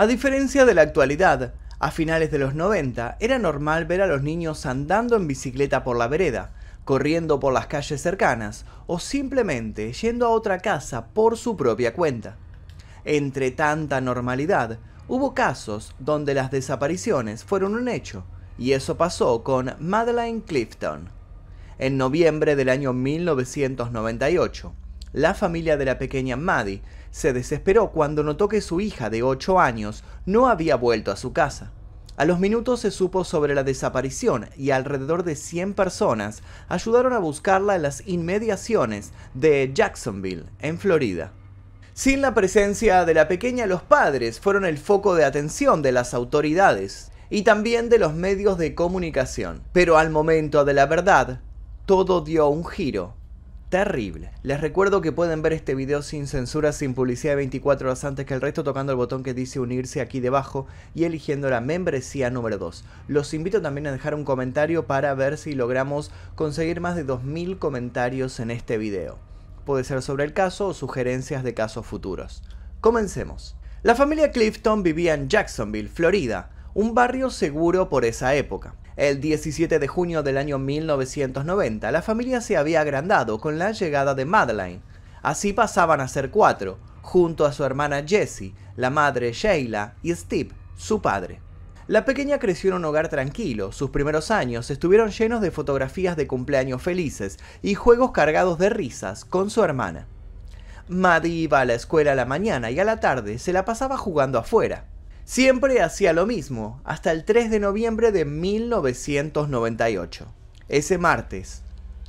A diferencia de la actualidad, a finales de los 90 era normal ver a los niños andando en bicicleta por la vereda, corriendo por las calles cercanas o simplemente yendo a otra casa por su propia cuenta. Entre tanta normalidad, hubo casos donde las desapariciones fueron un hecho, y eso pasó con Madeleine Clifton. En noviembre del año 1998, la familia de la pequeña Maddie se desesperó cuando notó que su hija de 8 años no había vuelto a su casa. A los minutos se supo sobre la desaparición y alrededor de 100 personas ayudaron a buscarla en las inmediaciones de Jacksonville, en Florida. Sin la presencia de la pequeña, los padres fueron el foco de atención de las autoridades y también de los medios de comunicación. Pero al momento de la verdad, todo dio un giro terrible. Les recuerdo que pueden ver este video sin censura, sin publicidad 24 horas antes que el resto, tocando el botón que dice unirse aquí debajo y eligiendo la membresía número 2. Los invito también a dejar un comentario para ver si logramos conseguir más de 2000 comentarios en este video. Puede ser sobre el caso o sugerencias de casos futuros. Comencemos. La familia Clifton vivía en Jacksonville, Florida, un barrio seguro por esa época. El 17 de junio del año 1990, la familia se había agrandado con la llegada de Madeline. Así pasaban a ser cuatro, junto a su hermana Jessie, la madre Sheila y Steve, su padre. La pequeña creció en un hogar tranquilo, sus primeros años estuvieron llenos de fotografías de cumpleaños felices y juegos cargados de risas con su hermana. Maddie iba a la escuela a la mañana y a la tarde se la pasaba jugando afuera. Siempre hacía lo mismo, hasta el 3 de noviembre de 1998. Ese martes,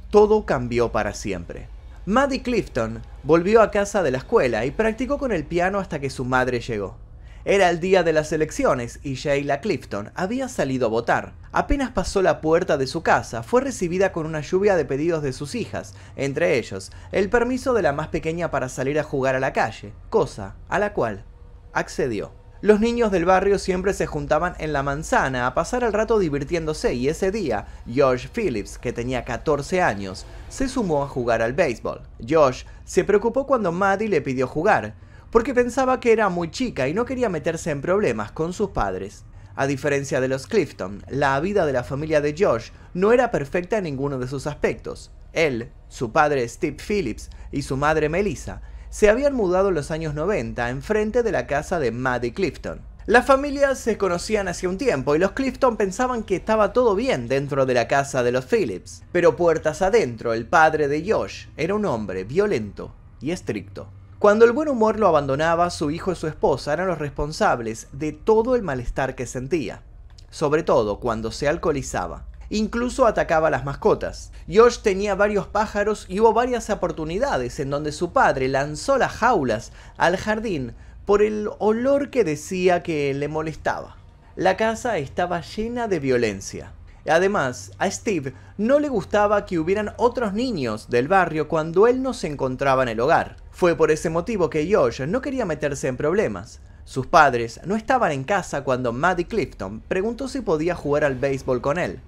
todo cambió para siempre. Maddie Clifton volvió a casa de la escuela y practicó con el piano hasta que su madre llegó. Era el día de las elecciones y Sheila Clifton había salido a votar. Apenas pasó la puerta de su casa, fue recibida con una lluvia de pedidos de sus hijas, entre ellos el permiso de la más pequeña para salir a jugar a la calle, cosa a la cual accedió. Los niños del barrio siempre se juntaban en la manzana a pasar el rato divirtiéndose y ese día, George Phillips, que tenía 14 años, se sumó a jugar al béisbol. Josh se preocupó cuando Maddie le pidió jugar, porque pensaba que era muy chica y no quería meterse en problemas con sus padres. A diferencia de los Clifton, la vida de la familia de Josh no era perfecta en ninguno de sus aspectos. Él, su padre Steve Phillips y su madre Melissa se habían mudado en los años 90 enfrente de la casa de Maddie Clifton. Las familias se conocían hacía un tiempo y los Clifton pensaban que estaba todo bien dentro de la casa de los Phillips, pero puertas adentro el padre de Josh era un hombre violento y estricto. Cuando el buen humor lo abandonaba, su hijo y su esposa eran los responsables de todo el malestar que sentía, sobre todo cuando se alcoholizaba. Incluso atacaba a las mascotas. Josh tenía varios pájaros y hubo varias oportunidades en donde su padre lanzó las jaulas al jardín por el olor que decía que le molestaba. La casa estaba llena de violencia. Además, a Steve no le gustaba que hubieran otros niños del barrio cuando él no se encontraba en el hogar. Fue por ese motivo que Josh no quería meterse en problemas. Sus padres no estaban en casa cuando Maddie Clifton preguntó si podía jugar al béisbol con él.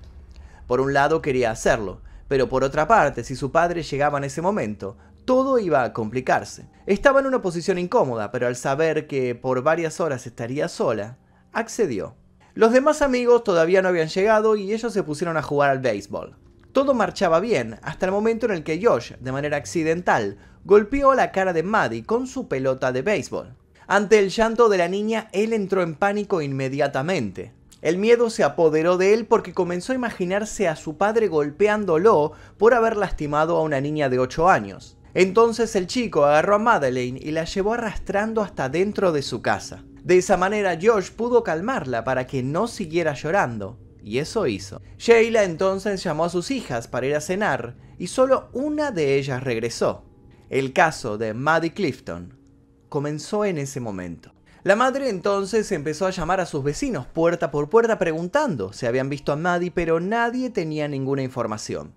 Por un lado quería hacerlo, pero por otra parte, si su padre llegaba en ese momento, todo iba a complicarse. Estaba en una posición incómoda, pero al saber que por varias horas estaría sola, accedió. Los demás amigos todavía no habían llegado y ellos se pusieron a jugar al béisbol. Todo marchaba bien hasta el momento en el que Josh, de manera accidental, golpeó la cara de Maddie con su pelota de béisbol. Ante el llanto de la niña, él entró en pánico inmediatamente. El miedo se apoderó de él porque comenzó a imaginarse a su padre golpeándolo por haber lastimado a una niña de 8 años. Entonces el chico agarró a Madeleine y la llevó arrastrando hasta dentro de su casa. De esa manera Josh pudo calmarla para que no siguiera llorando, y eso hizo. Sheila entonces llamó a sus hijas para ir a cenar, y solo una de ellas regresó. El caso de Maddie Clifton comenzó en ese momento. La madre entonces empezó a llamar a sus vecinos puerta por puerta preguntando si habían visto a Maddie, pero nadie tenía ninguna información.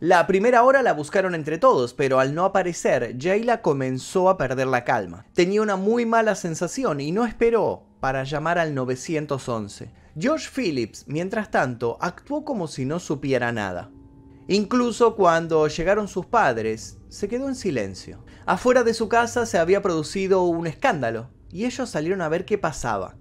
La primera hora la buscaron entre todos, pero al no aparecer, Jayla comenzó a perder la calma. Tenía una muy mala sensación y no esperó para llamar al 911. George Phillips, mientras tanto, actuó como si no supiera nada. Incluso cuando llegaron sus padres, se quedó en silencio. Afuera de su casa se había producido un escándalo y ellos salieron a ver qué pasaba.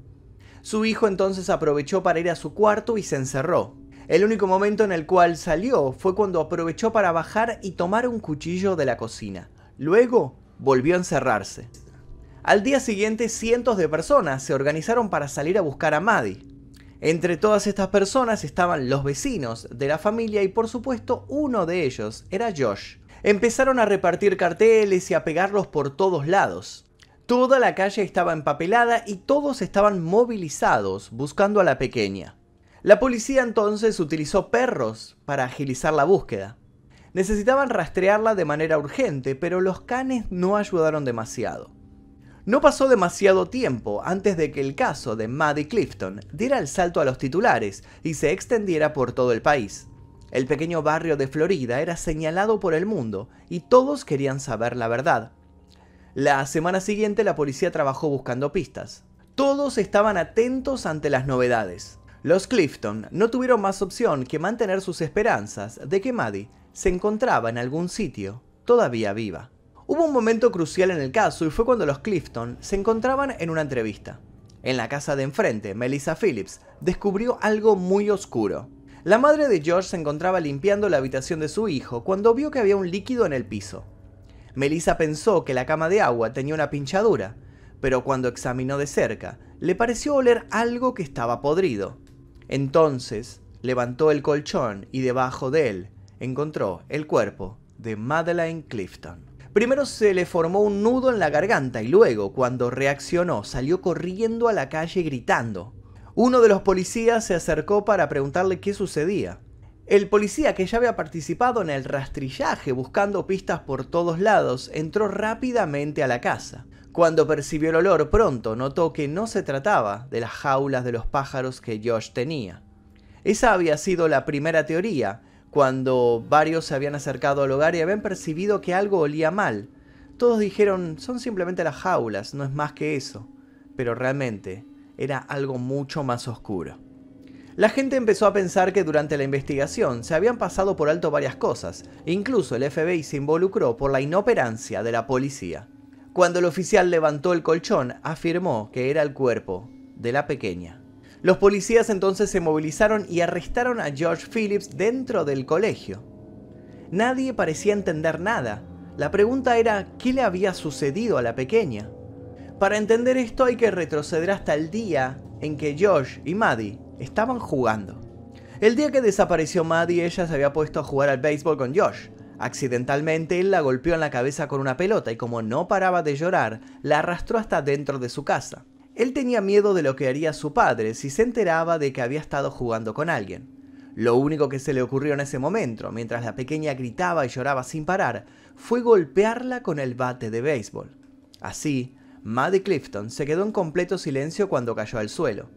Su hijo entonces aprovechó para ir a su cuarto y se encerró. El único momento en el cual salió fue cuando aprovechó para bajar y tomar un cuchillo de la cocina. Luego volvió a encerrarse. Al día siguiente cientos de personas se organizaron para salir a buscar a Maddie. Entre todas estas personas estaban los vecinos de la familia y por supuesto uno de ellos era Josh. Empezaron a repartir carteles y a pegarlos por todos lados. Toda la calle estaba empapelada y todos estaban movilizados buscando a la pequeña. La policía entonces utilizó perros para agilizar la búsqueda. Necesitaban rastrearla de manera urgente, pero los canes no ayudaron demasiado. No pasó demasiado tiempo antes de que el caso de Maddie Clifton diera el salto a los titulares y se extendiera por todo el país. El pequeño barrio de Florida era señalado por el mundo y todos querían saber la verdad. La semana siguiente la policía trabajó buscando pistas. Todos estaban atentos ante las novedades. Los Clifton no tuvieron más opción que mantener sus esperanzas de que Maddie se encontraba en algún sitio, todavía viva. Hubo un momento crucial en el caso y fue cuando los Clifton se encontraban en una entrevista. En la casa de enfrente, Melissa Phillips descubrió algo muy oscuro. La madre de George se encontraba limpiando la habitación de su hijo cuando vio que había un líquido en el piso. Melissa pensó que la cama de agua tenía una pinchadura, pero cuando examinó de cerca, le pareció oler algo que estaba podrido. Entonces, levantó el colchón y debajo de él encontró el cuerpo de Madeleine Clifton. Primero se le formó un nudo en la garganta y luego, cuando reaccionó, salió corriendo a la calle gritando. Uno de los policías se acercó para preguntarle qué sucedía. El policía que ya había participado en el rastrillaje buscando pistas por todos lados entró rápidamente a la casa. Cuando percibió el olor pronto notó que no se trataba de las jaulas de los pájaros que Josh tenía. Esa había sido la primera teoría, cuando varios se habían acercado al hogar y habían percibido que algo olía mal. Todos dijeron, son simplemente las jaulas, no es más que eso. Pero realmente era algo mucho más oscuro. La gente empezó a pensar que durante la investigación se habían pasado por alto varias cosas, e incluso el FBI se involucró por la inoperancia de la policía. Cuando el oficial levantó el colchón, afirmó que era el cuerpo de la pequeña. Los policías entonces se movilizaron y arrestaron a George Phillips dentro del colegio. Nadie parecía entender nada. La pregunta era, ¿qué le había sucedido a la pequeña? Para entender esto hay que retroceder hasta el día en que George y Maddie Estaban jugando. El día que desapareció Maddie, ella se había puesto a jugar al béisbol con Josh. Accidentalmente, él la golpeó en la cabeza con una pelota y como no paraba de llorar, la arrastró hasta dentro de su casa. Él tenía miedo de lo que haría su padre si se enteraba de que había estado jugando con alguien. Lo único que se le ocurrió en ese momento, mientras la pequeña gritaba y lloraba sin parar, fue golpearla con el bate de béisbol. Así, Maddie Clifton se quedó en completo silencio cuando cayó al suelo.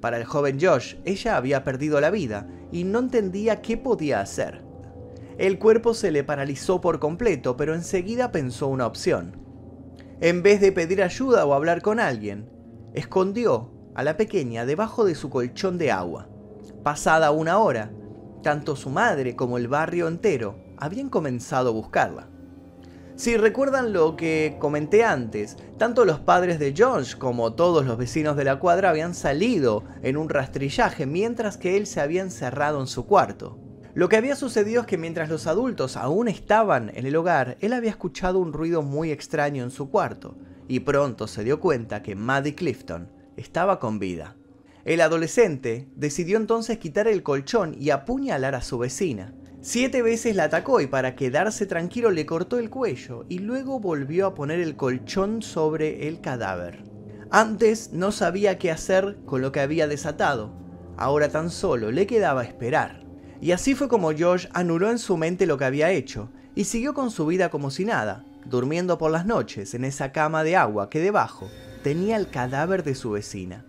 Para el joven Josh, ella había perdido la vida y no entendía qué podía hacer. El cuerpo se le paralizó por completo, pero enseguida pensó una opción. En vez de pedir ayuda o hablar con alguien, escondió a la pequeña debajo de su colchón de agua. Pasada una hora, tanto su madre como el barrio entero habían comenzado a buscarla. Si recuerdan lo que comenté antes, tanto los padres de George como todos los vecinos de la cuadra habían salido en un rastrillaje mientras que él se había encerrado en su cuarto. Lo que había sucedido es que mientras los adultos aún estaban en el hogar, él había escuchado un ruido muy extraño en su cuarto y pronto se dio cuenta que Maddie Clifton estaba con vida. El adolescente decidió entonces quitar el colchón y apuñalar a su vecina. Siete veces la atacó y para quedarse tranquilo le cortó el cuello y luego volvió a poner el colchón sobre el cadáver. Antes no sabía qué hacer con lo que había desatado, ahora tan solo le quedaba esperar. Y así fue como Josh anuló en su mente lo que había hecho y siguió con su vida como si nada, durmiendo por las noches en esa cama de agua que debajo tenía el cadáver de su vecina.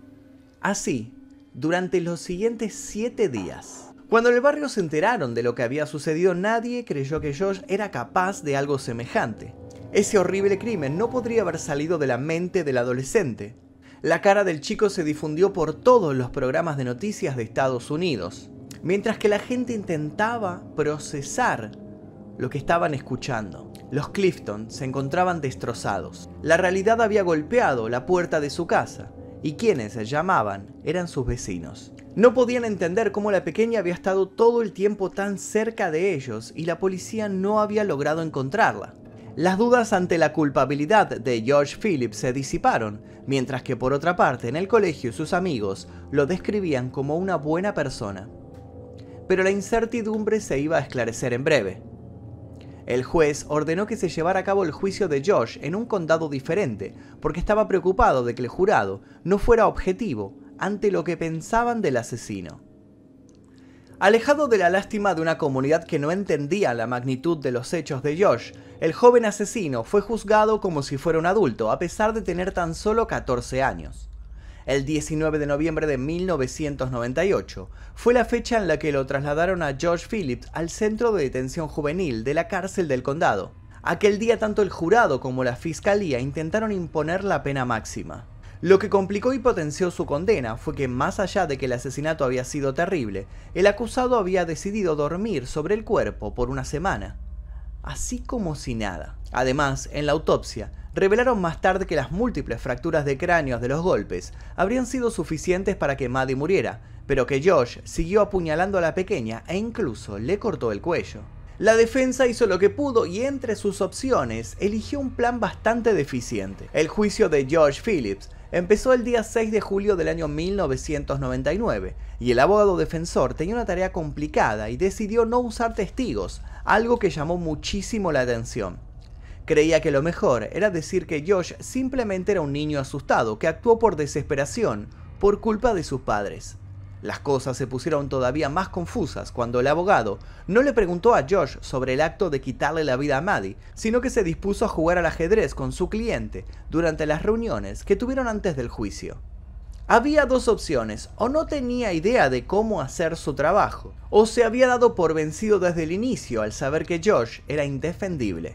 Así, durante los siguientes siete días. Cuando en el barrio se enteraron de lo que había sucedido, nadie creyó que Josh era capaz de algo semejante. Ese horrible crimen no podría haber salido de la mente del adolescente. La cara del chico se difundió por todos los programas de noticias de Estados Unidos, mientras que la gente intentaba procesar lo que estaban escuchando. Los Clifton se encontraban destrozados. La realidad había golpeado la puerta de su casa y quienes llamaban eran sus vecinos. No podían entender cómo la pequeña había estado todo el tiempo tan cerca de ellos y la policía no había logrado encontrarla. Las dudas ante la culpabilidad de George Phillips se disiparon, mientras que por otra parte en el colegio sus amigos lo describían como una buena persona. Pero la incertidumbre se iba a esclarecer en breve. El juez ordenó que se llevara a cabo el juicio de Josh en un condado diferente, porque estaba preocupado de que el jurado no fuera objetivo ante lo que pensaban del asesino. Alejado de la lástima de una comunidad que no entendía la magnitud de los hechos de Josh, el joven asesino fue juzgado como si fuera un adulto, a pesar de tener tan solo 14 años el 19 de noviembre de 1998. Fue la fecha en la que lo trasladaron a George Phillips al centro de detención juvenil de la cárcel del condado. Aquel día tanto el jurado como la fiscalía intentaron imponer la pena máxima. Lo que complicó y potenció su condena fue que más allá de que el asesinato había sido terrible, el acusado había decidido dormir sobre el cuerpo por una semana, así como si nada. Además, en la autopsia, revelaron más tarde que las múltiples fracturas de cráneos de los golpes habrían sido suficientes para que Maddie muriera, pero que Josh siguió apuñalando a la pequeña e incluso le cortó el cuello. La defensa hizo lo que pudo y entre sus opciones eligió un plan bastante deficiente. El juicio de George Phillips empezó el día 6 de julio del año 1999 y el abogado defensor tenía una tarea complicada y decidió no usar testigos, algo que llamó muchísimo la atención. Creía que lo mejor era decir que Josh simplemente era un niño asustado que actuó por desesperación, por culpa de sus padres. Las cosas se pusieron todavía más confusas cuando el abogado no le preguntó a Josh sobre el acto de quitarle la vida a Maddie, sino que se dispuso a jugar al ajedrez con su cliente durante las reuniones que tuvieron antes del juicio. Había dos opciones, o no tenía idea de cómo hacer su trabajo, o se había dado por vencido desde el inicio al saber que Josh era indefendible.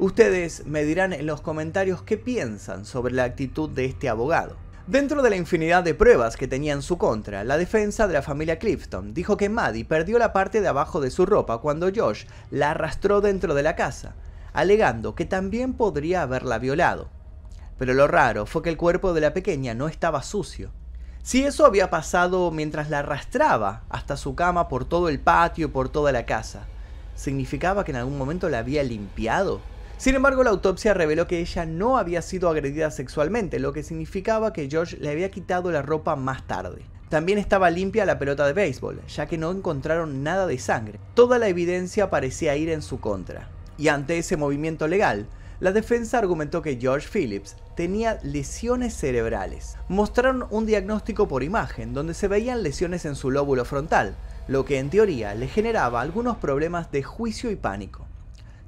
Ustedes me dirán en los comentarios qué piensan sobre la actitud de este abogado. Dentro de la infinidad de pruebas que tenía en su contra, la defensa de la familia Clifton dijo que Maddie perdió la parte de abajo de su ropa cuando Josh la arrastró dentro de la casa, alegando que también podría haberla violado. Pero lo raro fue que el cuerpo de la pequeña no estaba sucio. Si eso había pasado mientras la arrastraba hasta su cama por todo el patio y por toda la casa, ¿significaba que en algún momento la había limpiado? Sin embargo, la autopsia reveló que ella no había sido agredida sexualmente, lo que significaba que George le había quitado la ropa más tarde. También estaba limpia la pelota de béisbol, ya que no encontraron nada de sangre. Toda la evidencia parecía ir en su contra. Y ante ese movimiento legal, la defensa argumentó que George Phillips tenía lesiones cerebrales. Mostraron un diagnóstico por imagen donde se veían lesiones en su lóbulo frontal, lo que en teoría le generaba algunos problemas de juicio y pánico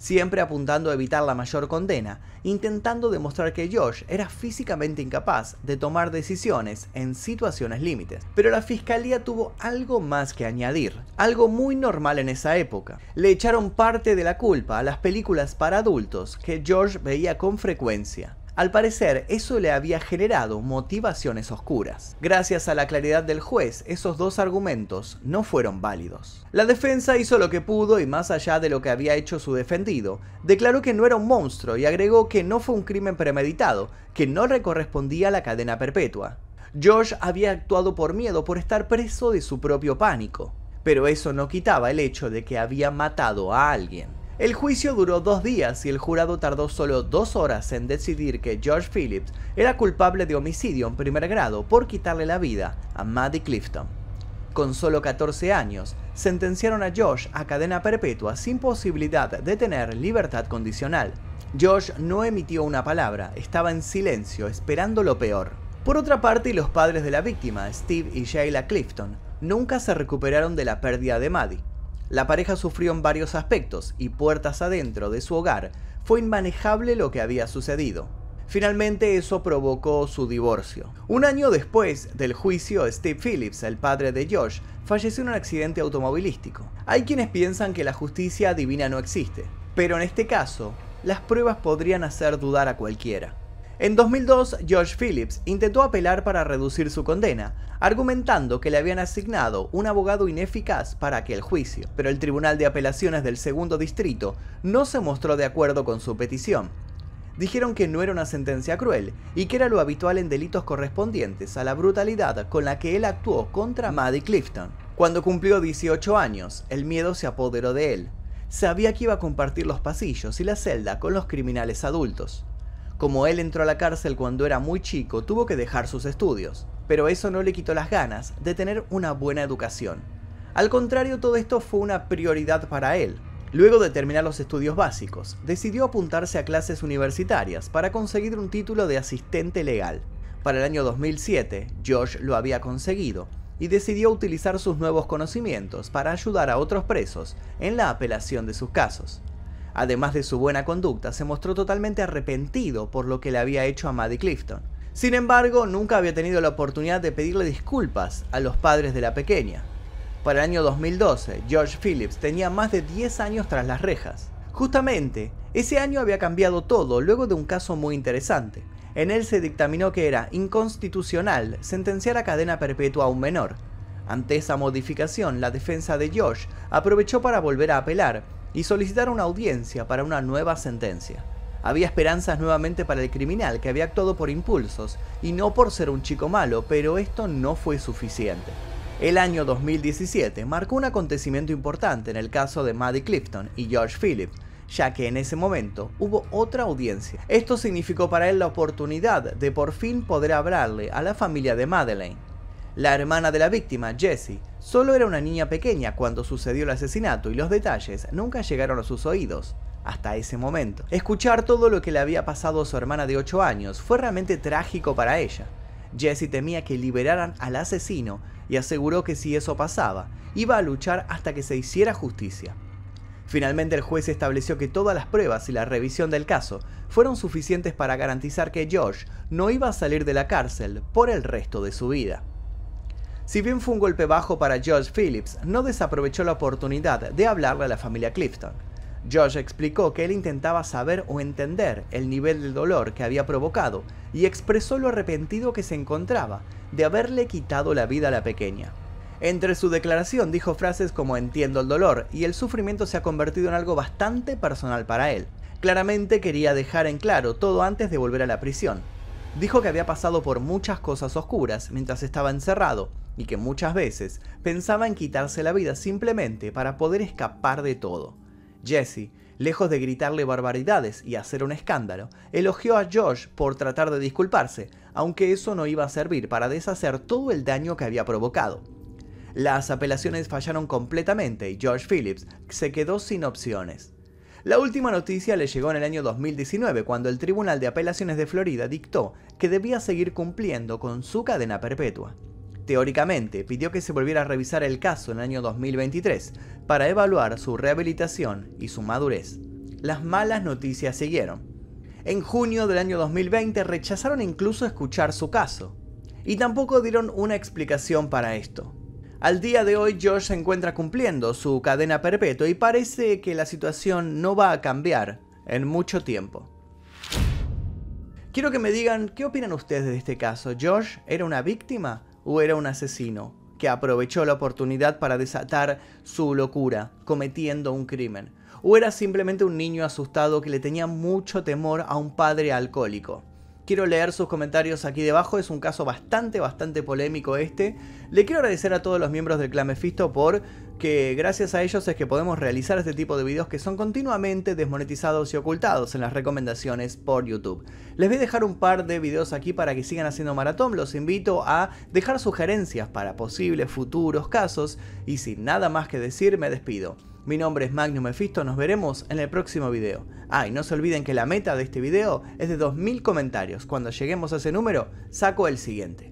siempre apuntando a evitar la mayor condena, intentando demostrar que Josh era físicamente incapaz de tomar decisiones en situaciones límites. Pero la fiscalía tuvo algo más que añadir, algo muy normal en esa época. Le echaron parte de la culpa a las películas para adultos que George veía con frecuencia. Al parecer, eso le había generado motivaciones oscuras. Gracias a la claridad del juez, esos dos argumentos no fueron válidos. La defensa hizo lo que pudo y más allá de lo que había hecho su defendido, declaró que no era un monstruo y agregó que no fue un crimen premeditado, que no le correspondía a la cadena perpetua. Josh había actuado por miedo por estar preso de su propio pánico, pero eso no quitaba el hecho de que había matado a alguien. El juicio duró dos días y el jurado tardó solo dos horas en decidir que George Phillips era culpable de homicidio en primer grado por quitarle la vida a Maddie Clifton. Con solo 14 años, sentenciaron a Josh a cadena perpetua sin posibilidad de tener libertad condicional. Josh no emitió una palabra, estaba en silencio, esperando lo peor. Por otra parte, los padres de la víctima, Steve y Sheila Clifton, nunca se recuperaron de la pérdida de Maddie. La pareja sufrió en varios aspectos y puertas adentro de su hogar fue inmanejable lo que había sucedido. Finalmente eso provocó su divorcio. Un año después del juicio, Steve Phillips, el padre de Josh, falleció en un accidente automovilístico. Hay quienes piensan que la justicia divina no existe, pero en este caso, las pruebas podrían hacer dudar a cualquiera. En 2002, George Phillips intentó apelar para reducir su condena, argumentando que le habían asignado un abogado ineficaz para aquel juicio, pero el Tribunal de Apelaciones del Segundo Distrito no se mostró de acuerdo con su petición. Dijeron que no era una sentencia cruel y que era lo habitual en delitos correspondientes a la brutalidad con la que él actuó contra Maddie Clifton. Cuando cumplió 18 años, el miedo se apoderó de él. Sabía que iba a compartir los pasillos y la celda con los criminales adultos. Como él entró a la cárcel cuando era muy chico, tuvo que dejar sus estudios, pero eso no le quitó las ganas de tener una buena educación. Al contrario, todo esto fue una prioridad para él. Luego de terminar los estudios básicos, decidió apuntarse a clases universitarias para conseguir un título de asistente legal. Para el año 2007, Josh lo había conseguido y decidió utilizar sus nuevos conocimientos para ayudar a otros presos en la apelación de sus casos. Además de su buena conducta, se mostró totalmente arrepentido por lo que le había hecho a Maddie Clifton. Sin embargo, nunca había tenido la oportunidad de pedirle disculpas a los padres de la pequeña. Para el año 2012, George Phillips tenía más de 10 años tras las rejas. Justamente, ese año había cambiado todo luego de un caso muy interesante. En él se dictaminó que era inconstitucional sentenciar a cadena perpetua a un menor. Ante esa modificación, la defensa de George aprovechó para volver a apelar y solicitar una audiencia para una nueva sentencia. Había esperanzas nuevamente para el criminal, que había actuado por impulsos y no por ser un chico malo, pero esto no fue suficiente. El año 2017 marcó un acontecimiento importante en el caso de Maddie Clifton y George Phillips, ya que en ese momento hubo otra audiencia. Esto significó para él la oportunidad de por fin poder hablarle a la familia de Madeleine. La hermana de la víctima, Jessie, solo era una niña pequeña cuando sucedió el asesinato y los detalles nunca llegaron a sus oídos hasta ese momento. Escuchar todo lo que le había pasado a su hermana de 8 años fue realmente trágico para ella. Jessie temía que liberaran al asesino y aseguró que si eso pasaba, iba a luchar hasta que se hiciera justicia. Finalmente el juez estableció que todas las pruebas y la revisión del caso fueron suficientes para garantizar que Josh no iba a salir de la cárcel por el resto de su vida. Si bien fue un golpe bajo para George Phillips, no desaprovechó la oportunidad de hablarle a la familia Clifton. George explicó que él intentaba saber o entender el nivel del dolor que había provocado y expresó lo arrepentido que se encontraba de haberle quitado la vida a la pequeña. Entre su declaración dijo frases como entiendo el dolor y el sufrimiento se ha convertido en algo bastante personal para él. Claramente quería dejar en claro todo antes de volver a la prisión. Dijo que había pasado por muchas cosas oscuras mientras estaba encerrado y que muchas veces pensaba en quitarse la vida simplemente para poder escapar de todo. Jesse, lejos de gritarle barbaridades y hacer un escándalo, elogió a Josh por tratar de disculparse, aunque eso no iba a servir para deshacer todo el daño que había provocado. Las apelaciones fallaron completamente y George Phillips se quedó sin opciones. La última noticia le llegó en el año 2019 cuando el Tribunal de Apelaciones de Florida dictó que debía seguir cumpliendo con su cadena perpetua. Teóricamente, pidió que se volviera a revisar el caso en el año 2023 para evaluar su rehabilitación y su madurez. Las malas noticias siguieron. En junio del año 2020 rechazaron incluso escuchar su caso, y tampoco dieron una explicación para esto. Al día de hoy Josh se encuentra cumpliendo su cadena perpetua y parece que la situación no va a cambiar en mucho tiempo. Quiero que me digan qué opinan ustedes de este caso. ¿Josh era una víctima o era un asesino que aprovechó la oportunidad para desatar su locura, cometiendo un crimen, o era simplemente un niño asustado que le tenía mucho temor a un padre alcohólico. Quiero leer sus comentarios aquí debajo, es un caso bastante, bastante polémico este. Le quiero agradecer a todos los miembros del Clan Mephisto por que gracias a ellos es que podemos realizar este tipo de videos que son continuamente desmonetizados y ocultados en las recomendaciones por YouTube. Les voy a dejar un par de videos aquí para que sigan haciendo maratón, los invito a dejar sugerencias para posibles futuros casos y sin nada más que decir me despido. Mi nombre es Magnum efisto nos veremos en el próximo video. ay no se olviden que la meta de este video es de 2000 comentarios, cuando lleguemos a ese número saco el siguiente.